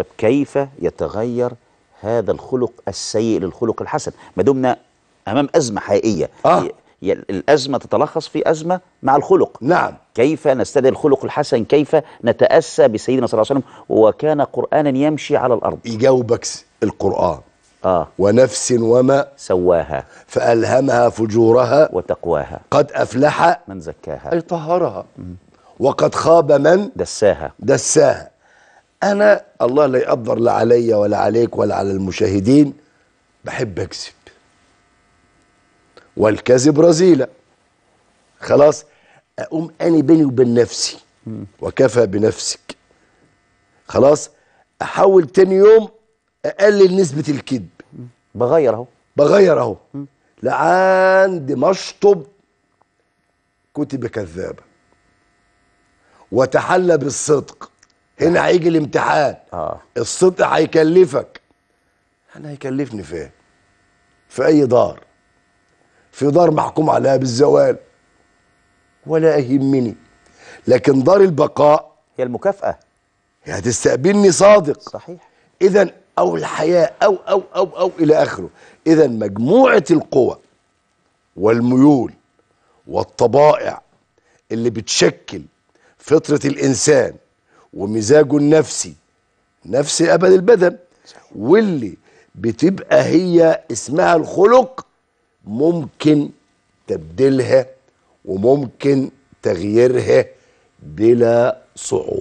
طب كيف يتغير هذا الخلق السيء للخلق الحسن ما دمنا امام ازمه حقيقيه آه. الازمه تتلخص في ازمه مع الخلق نعم كيف نستدعي الخلق الحسن كيف نتاسى بسيدنا صلى الله عليه وسلم وكان قرانا يمشي على الارض يجاوبك القران آه. ونفس وما سواها فألهمها فجورها وتقواها قد أفلح من زكاها أي طهرها وقد خاب من دساها دساها انا الله لا يقدر لا عليا ولا عليك ولا على المشاهدين بحب اكذب والكذب رذيله خلاص اقوم اني بيني وبين نفسي وكفى بنفسك خلاص احاول تاني يوم اقلل نسبه الكذب بغير اهو بغير اهو لعند ما اشطب كتب كذابه وتحلى بالصدق هنا هيجي الامتحان اه الصدق هيكلفك انا هيكلفني فين إيه؟ في اي دار في دار محكوم عليها بالزوال ولا يهمني لكن دار البقاء هي المكافاه هي هتستقبلني صادق صحيح اذا او الحياه او او او او الى اخره اذا مجموعه القوى والميول والطبائع اللي بتشكل فطره الانسان ومزاجه النفسي نفس ابد البدن واللي بتبقى هي اسمها الخلق ممكن تبديلها وممكن تغييرها بلا صعوبه